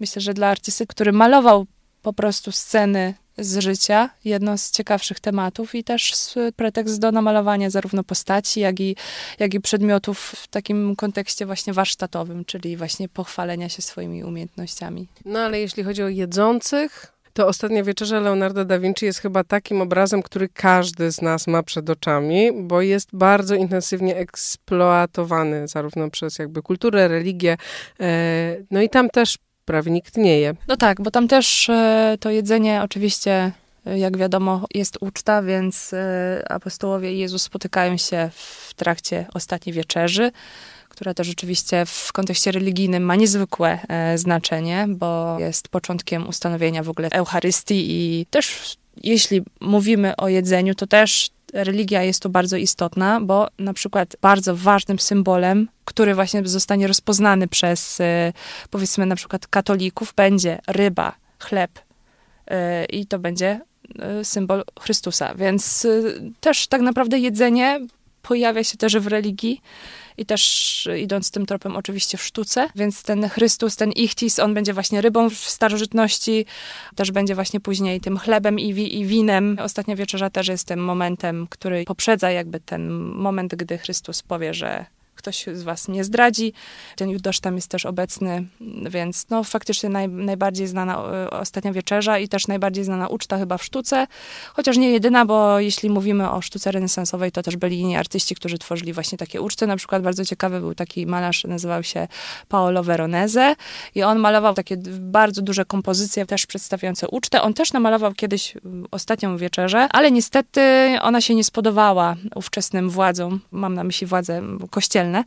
myślę, że dla artysty, który malował po prostu sceny z życia, jedno z ciekawszych tematów i też pretekst do namalowania zarówno postaci, jak i, jak i przedmiotów w takim kontekście właśnie warsztatowym, czyli właśnie pochwalenia się swoimi umiejętnościami. No ale jeśli chodzi o jedzących, to Ostatnia Wieczerza Leonardo da Vinci jest chyba takim obrazem, który każdy z nas ma przed oczami, bo jest bardzo intensywnie eksploatowany zarówno przez jakby kulturę, religię, e, no i tam też prawie nikt nie je. No tak, bo tam też e, to jedzenie oczywiście e, jak wiadomo, jest uczta, więc apostołowie i Jezus spotykają się w trakcie ostatniej wieczerzy która to rzeczywiście w kontekście religijnym ma niezwykłe e, znaczenie, bo jest początkiem ustanowienia w ogóle Eucharystii i też jeśli mówimy o jedzeniu, to też religia jest tu bardzo istotna, bo na przykład bardzo ważnym symbolem, który właśnie zostanie rozpoznany przez e, powiedzmy na przykład katolików, będzie ryba, chleb. E, I to będzie symbol Chrystusa. Więc też tak naprawdę jedzenie pojawia się też w religii i też y, idąc tym tropem oczywiście w sztuce, więc ten Chrystus, ten Ichtis, on będzie właśnie rybą w starożytności, też będzie właśnie później tym chlebem i, wi i winem. Ostatnia wieczerza też jest tym momentem, który poprzedza jakby ten moment, gdy Chrystus powie, że ktoś z was nie zdradzi. Ten Judasz tam jest też obecny, więc no faktycznie naj, najbardziej znana e, Ostatnia Wieczerza i też najbardziej znana uczta chyba w sztuce, chociaż nie jedyna, bo jeśli mówimy o sztuce renesansowej, to też byli inni artyści, którzy tworzyli właśnie takie uczty. Na przykład bardzo ciekawy był taki malarz, nazywał się Paolo Veronese i on malował takie bardzo duże kompozycje też przedstawiające ucztę. On też namalował kiedyś Ostatnią Wieczerzę, ale niestety ona się nie spodobała ówczesnym władzom, mam na myśli władze kościelne seksualne,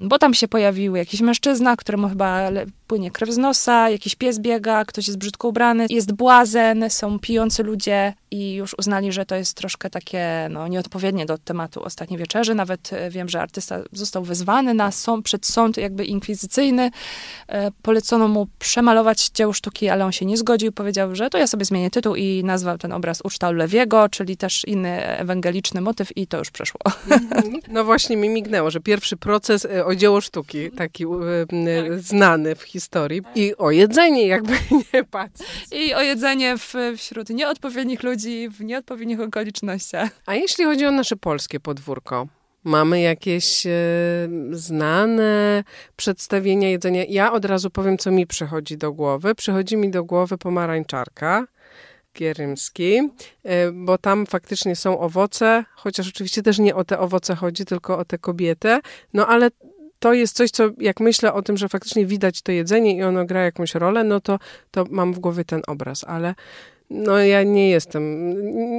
bo tam się pojawił jakiś mężczyzna, któremu chyba płynie krew z nosa, jakiś pies biega, ktoś jest brzydko ubrany, jest błazen, są pijący ludzie i już uznali, że to jest troszkę takie no, nieodpowiednie do tematu Ostatniej Wieczerzy. Nawet e, wiem, że artysta został wezwany na sąd, przed sąd jakby inkwizycyjny. E, polecono mu przemalować dzieło sztuki, ale on się nie zgodził. Powiedział, że to ja sobie zmienię tytuł i nazwał ten obraz Uczta Lewiego, czyli też inny ewangeliczny motyw i to już przeszło. Mhm. No właśnie mi mignęło, że pierwszy proces e, o dzieło sztuki, taki tak. znany w historii historii i o jedzenie, jakby nie patrzeć. I o jedzenie w, wśród nieodpowiednich ludzi, w nieodpowiednich okolicznościach. A jeśli chodzi o nasze polskie podwórko, Mamy jakieś e, znane przedstawienia jedzenia. Ja od razu powiem, co mi przychodzi do głowy. Przychodzi mi do głowy pomarańczarka gierymski, e, bo tam faktycznie są owoce, chociaż oczywiście też nie o te owoce chodzi, tylko o te kobiety. No ale to jest coś, co jak myślę o tym, że faktycznie widać to jedzenie i ono gra jakąś rolę, no to, to mam w głowie ten obraz, ale no ja nie jestem,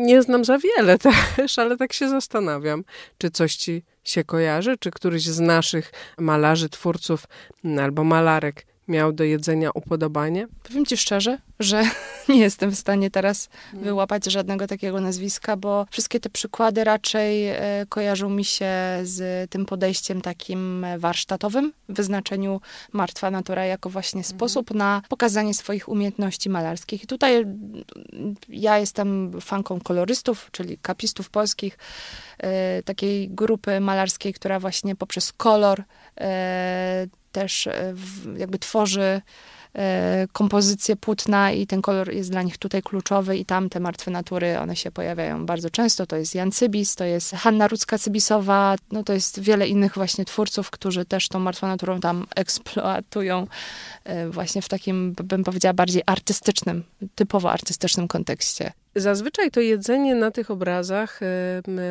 nie znam za wiele też, ale tak się zastanawiam, czy coś ci się kojarzy, czy któryś z naszych malarzy, twórców albo malarek miał do jedzenia upodobanie? Powiem ci szczerze, że nie jestem w stanie teraz wyłapać żadnego takiego nazwiska, bo wszystkie te przykłady raczej e, kojarzą mi się z tym podejściem takim e, warsztatowym, wyznaczeniu martwa natura jako właśnie mhm. sposób na pokazanie swoich umiejętności malarskich. I tutaj ja jestem fanką kolorystów, czyli kapistów polskich, e, takiej grupy malarskiej, która właśnie poprzez kolor też e, jakby tworzy e, kompozycję płótna i ten kolor jest dla nich tutaj kluczowy i tam te martwe natury, one się pojawiają bardzo często. To jest Jan Cybis, to jest Hanna Rudzka-Cybisowa, no to jest wiele innych właśnie twórców, którzy też tą martwą naturą tam eksploatują e, właśnie w takim, bym powiedziała, bardziej artystycznym, typowo artystycznym kontekście. Zazwyczaj to jedzenie na tych obrazach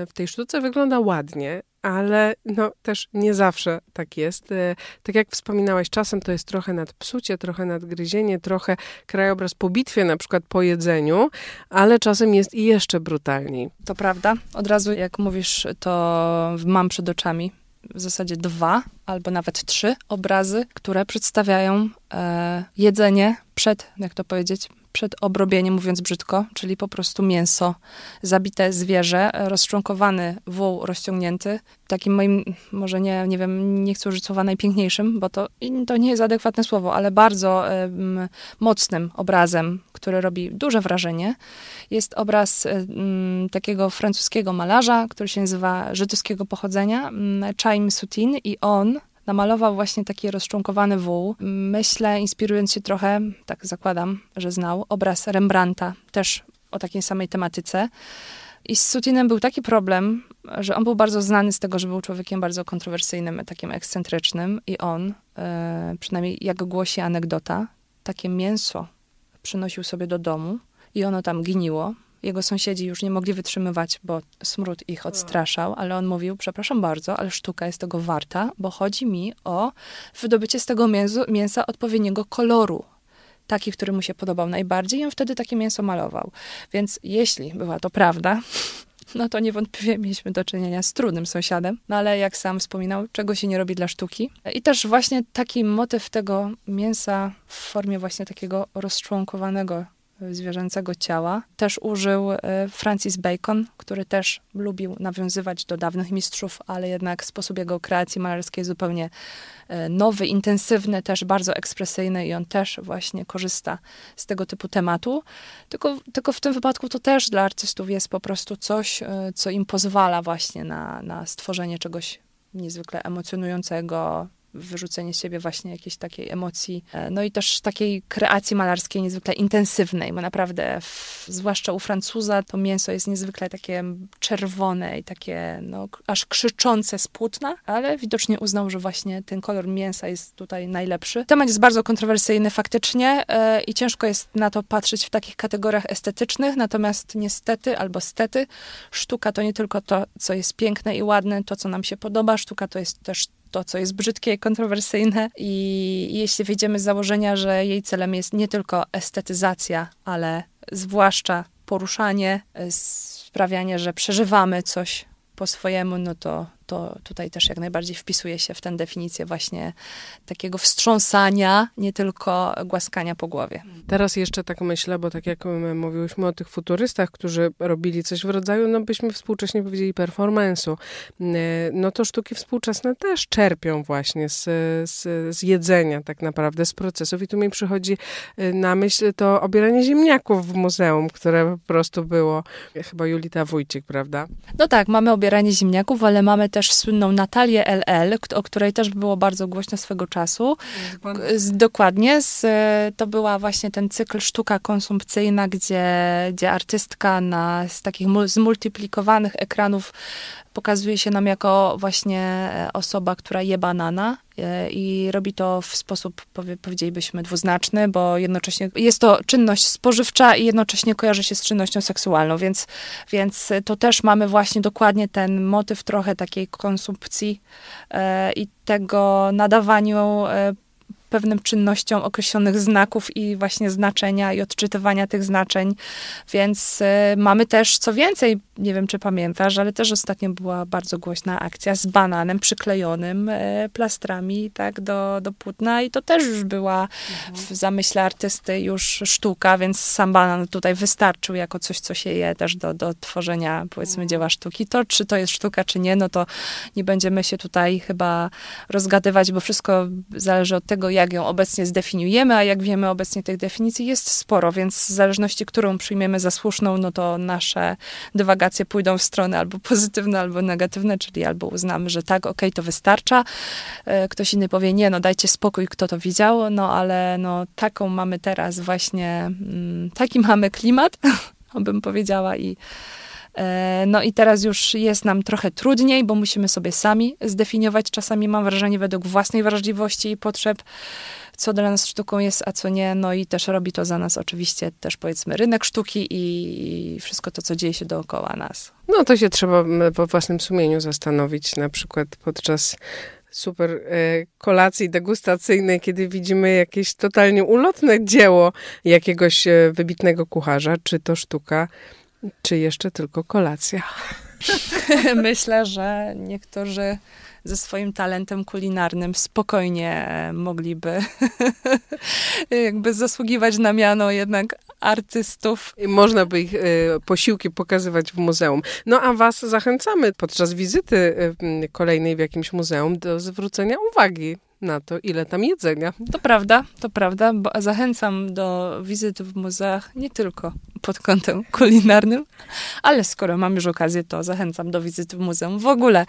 w tej sztuce wygląda ładnie, ale no, też nie zawsze tak jest. E, tak jak wspominałaś, czasem to jest trochę nadpsucie, trochę nadgryzienie, trochę krajobraz po bitwie, na przykład po jedzeniu, ale czasem jest i jeszcze brutalniej. To prawda. Od razu jak mówisz, to mam przed oczami w zasadzie dwa albo nawet trzy obrazy, które przedstawiają e, jedzenie przed, jak to powiedzieć, przed obrobieniem, mówiąc brzydko, czyli po prostu mięso, zabite zwierzę, rozczłonkowany wół rozciągnięty, takim moim, może nie, nie wiem, nie chcę użyć słowa najpiękniejszym, bo to, to nie jest adekwatne słowo, ale bardzo um, mocnym obrazem, który robi duże wrażenie, jest obraz um, takiego francuskiego malarza, który się nazywa żydowskiego pochodzenia, um, Chaim Soutine i on namalował właśnie taki rozczłonkowany wół. Myślę, inspirując się trochę, tak zakładam, że znał, obraz Rembrandta, też o takiej samej tematyce. I z Sutinem był taki problem, że on był bardzo znany z tego, że był człowiekiem bardzo kontrowersyjnym, takim ekscentrycznym. I on, e, przynajmniej jak głosi anegdota, takie mięso przynosił sobie do domu i ono tam gniło jego sąsiedzi już nie mogli wytrzymywać, bo smród ich hmm. odstraszał, ale on mówił, przepraszam bardzo, ale sztuka jest tego warta, bo chodzi mi o wydobycie z tego mięsu, mięsa odpowiedniego koloru. Taki, który mu się podobał najbardziej, i on wtedy takie mięso malował. Więc jeśli była to prawda, no to niewątpliwie mieliśmy do czynienia z trudnym sąsiadem, no ale jak sam wspominał, czego się nie robi dla sztuki. I też właśnie taki motyw tego mięsa w formie właśnie takiego rozczłonkowanego E, zwierzęcego ciała też użył e, Francis Bacon, który też lubił nawiązywać do dawnych mistrzów, ale jednak sposób jego kreacji malarskiej zupełnie e, nowy, intensywny, też bardzo ekspresyjny i on też właśnie korzysta z tego typu tematu. Tylko, tylko w tym wypadku to też dla artystów jest po prostu coś, co im pozwala właśnie na, na stworzenie czegoś niezwykle emocjonującego, wyrzucenie z siebie właśnie jakiejś takiej emocji, e, no i też takiej kreacji malarskiej niezwykle intensywnej, bo naprawdę, w, zwłaszcza u Francuza, to mięso jest niezwykle takie czerwone i takie no, aż krzyczące z płótna, ale widocznie uznał, że właśnie ten kolor mięsa jest tutaj najlepszy. Temat jest bardzo kontrowersyjny faktycznie e, i ciężko jest na to patrzeć w takich kategoriach estetycznych, natomiast niestety albo stety, sztuka to nie tylko to, co jest piękne i ładne, to, co nam się podoba, sztuka to jest też to, co jest brzydkie, kontrowersyjne i jeśli wyjdziemy z założenia, że jej celem jest nie tylko estetyzacja, ale zwłaszcza poruszanie, e, sprawianie, że przeżywamy coś po swojemu, no to to tutaj też jak najbardziej wpisuje się w tę definicję właśnie takiego wstrząsania, nie tylko głaskania po głowie. Teraz jeszcze tak myślę, bo tak jak mówiłyśmy o tych futurystach, którzy robili coś w rodzaju, no byśmy współcześnie powiedzieli performance'u, yy, no to sztuki współczesne też czerpią właśnie z, z, z jedzenia tak naprawdę, z procesów i tu mi przychodzi yy, na myśl to obieranie ziemniaków w muzeum, które po prostu było chyba Julita Wójcik, prawda? No tak, mamy obieranie ziemniaków, ale mamy też też słynną Natalię LL, o której też było bardzo głośno swego czasu. Z, dokładnie, z, e, to była właśnie ten cykl sztuka konsumpcyjna, gdzie, gdzie artystka na, z takich mul, zmultiplikowanych ekranów pokazuje się nam jako właśnie e, osoba, która je banana e, i robi to w sposób, powiedzielibyśmy, dwuznaczny, bo jednocześnie jest to czynność spożywcza i jednocześnie kojarzy się z czynnością seksualną, więc, więc to też mamy właśnie dokładnie ten motyw trochę takiej konsumpcji e, i tego nadawaniu pewnym czynnościom określonych znaków i właśnie znaczenia i odczytywania tych znaczeń. Więc y, mamy też, co więcej, nie wiem czy pamiętasz, ale też ostatnio była bardzo głośna akcja z bananem przyklejonym e, plastrami tak, do, do płótna i to też już była w mhm. zamyśle artysty już sztuka, więc sam banan tutaj wystarczył jako coś, co się je też do, do tworzenia powiedzmy mhm. dzieła sztuki. To, czy to jest sztuka, czy nie, no to nie będziemy się tutaj chyba rozgadywać, bo wszystko zależy od tego, jak ją obecnie zdefiniujemy, a jak wiemy, obecnie tych definicji jest sporo, więc w zależności, którą przyjmiemy za słuszną, no to nasze dywagacje pójdą w stronę albo pozytywne, albo negatywne, czyli albo uznamy, że tak, okej, okay, to wystarcza. E, ktoś inny powie, nie, no dajcie spokój, kto to widział, no ale no taką mamy teraz właśnie, mm, taki mamy klimat, bym powiedziała i E, no i teraz już jest nam trochę trudniej, bo musimy sobie sami zdefiniować czasami, mam wrażenie, według własnej wrażliwości i potrzeb, co dla nas sztuką jest, a co nie. No i też robi to za nas oczywiście też powiedzmy rynek sztuki i wszystko to, co dzieje się dookoła nas. No to się trzeba po własnym sumieniu zastanowić, na przykład podczas super e, kolacji degustacyjnej, kiedy widzimy jakieś totalnie ulotne dzieło jakiegoś e, wybitnego kucharza, czy to sztuka czy jeszcze tylko kolacja? Myślę, że niektórzy ze swoim talentem kulinarnym spokojnie e, mogliby jakby zasługiwać na miano jednak artystów. I można by ich e, posiłki pokazywać w muzeum. No a was zachęcamy podczas wizyty e, kolejnej w jakimś muzeum do zwrócenia uwagi na to, ile tam jedzenia. To prawda, to prawda, bo zachęcam do wizyt w muzeach nie tylko pod kątem kulinarnym, ale skoro mam już okazję, to zachęcam do wizyt w muzeum w ogóle,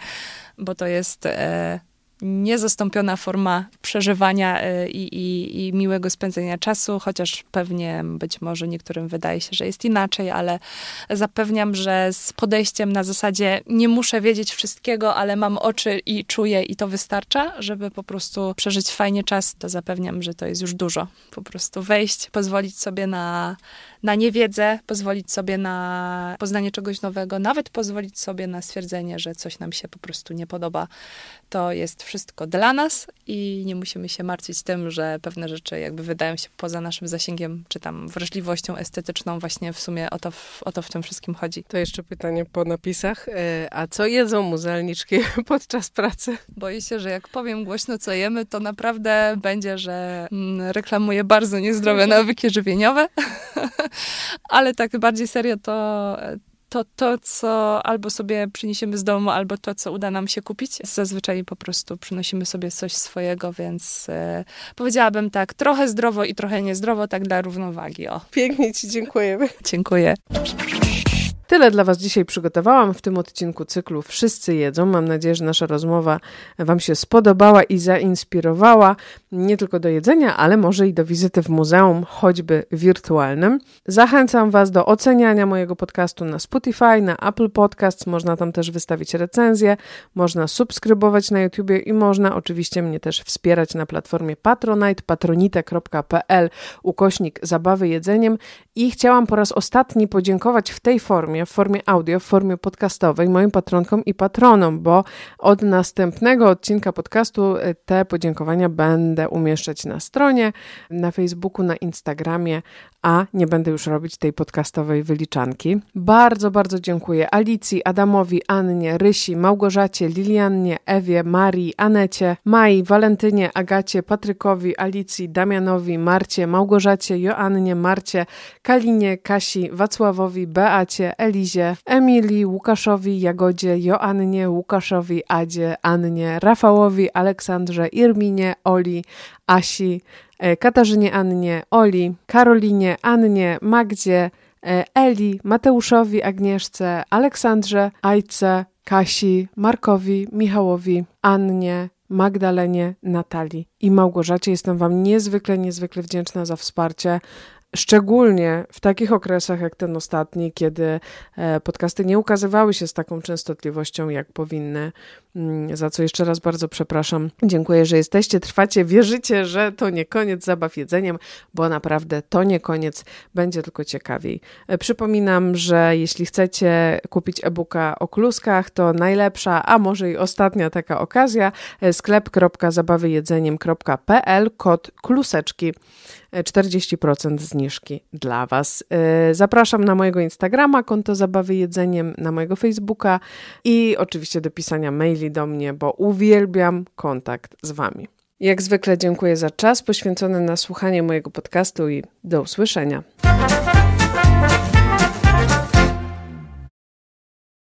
bo to jest e, niezastąpiona forma przeżywania e, i, i, i, miłego spędzenia czasu, chociaż pewnie być może niektórym wydaje się, że jest inaczej, ale zapewniam, że z podejściem na zasadzie nie muszę wiedzieć wszystkiego, ale mam oczy i czuję i to wystarcza, żeby po prostu przeżyć fajnie czas, to zapewniam, że to jest już dużo. Po prostu wejść, pozwolić sobie na na niewiedzę, pozwolić sobie na poznanie czegoś nowego, nawet pozwolić sobie na stwierdzenie, że coś nam się po prostu nie podoba. To jest wszystko dla nas i nie musimy się martwić tym, że pewne rzeczy jakby wydają się poza naszym zasięgiem, czy tam wrażliwością estetyczną. Właśnie w sumie o to w, o to w tym wszystkim chodzi. To jeszcze pytanie po napisach. E, a co jedzą muzealniczki podczas pracy? Boję się, że jak powiem głośno, co jemy, to naprawdę będzie, że mm, reklamuję bardzo niezdrowe nawyki żywieniowe. Ale tak bardziej serio to, to to, co albo sobie przyniesiemy z domu, albo to, co uda nam się kupić. Zazwyczaj po prostu przynosimy sobie coś swojego, więc e, powiedziałabym tak, trochę zdrowo i trochę niezdrowo, tak dla równowagi. O. Pięknie Ci dziękujemy. Dziękuję. Tyle dla Was dzisiaj przygotowałam w tym odcinku cyklu Wszyscy jedzą. Mam nadzieję, że nasza rozmowa Wam się spodobała i zainspirowała nie tylko do jedzenia, ale może i do wizyty w muzeum, choćby wirtualnym. Zachęcam Was do oceniania mojego podcastu na Spotify, na Apple Podcasts. Można tam też wystawić recenzję, można subskrybować na YouTubie i można oczywiście mnie też wspierać na platformie patronite, patronite.pl ukośnik zabawy jedzeniem. I chciałam po raz ostatni podziękować w tej formie nagrania w formie audio, w formie podcastowej moim patronkom i patronom, bo od następnego odcinka podcastu e, te podziękowania będę umieszczać na stronie, na Facebooku, na Instagramie, a nie będę już robić tej podcastowej wyliczanki. Bardzo, bardzo dziękuję Alicji, Adamowi, Annie, Rysi, Małgorzacie, Liliannie, Ewie, Marii, Anecie, Mai, Walentynie, Agacie, Patrykowi, Alicji, Damianowi, Marcie, Małgorzacie, Joannie, Marcie, Kalinie, Kasi, Wacławowi, Beacie, Eli Elizie, Emilii, Łukaszowi, Jagodzie, Joannie, Łukaszowi, Adzie, Annie, Rafałowi, Aleksandrze, Irminie, Oli, Asi, e, Katarzynie Annie, Oli, Karolinie, Annie, Magdzie, e, Eli, Mateuszowi, Agnieszce, Aleksandrze, Ajce, Kasi, Markowi, Michałowi, Annie, Magdalenie, Natalii i Małgorzacie. Jestem Wam niezwykle, niezwykle wdzięczna za wsparcie. Szczególnie w takich okresach jak ten ostatni, kiedy e, podcasty nie ukazywały się z taką częstotliwością, jak powinny. Mm, za co jeszcze raz bardzo przepraszam. Dziękuję, że jesteście, trwacie, wierzycie, że to nie koniec zabaw jedzeniem, bo naprawdę to nie koniec, będzie tylko ciekawiej. E, przypominam, że jeśli chcecie kupić e-booka o kluskach, to najlepsza, a może i ostatnia taka okazja, e, sklep.zabawyjedzeniem.pl, kod kluseczki. 40% e, zniżki dla Was. Zapraszam na mojego Instagrama, konto Zabawy Jedzeniem, na mojego Facebooka i oczywiście do pisania maili do mnie, bo uwielbiam kontakt z Wami. Jak zwykle dziękuję za czas poświęcony na słuchanie mojego podcastu i do usłyszenia.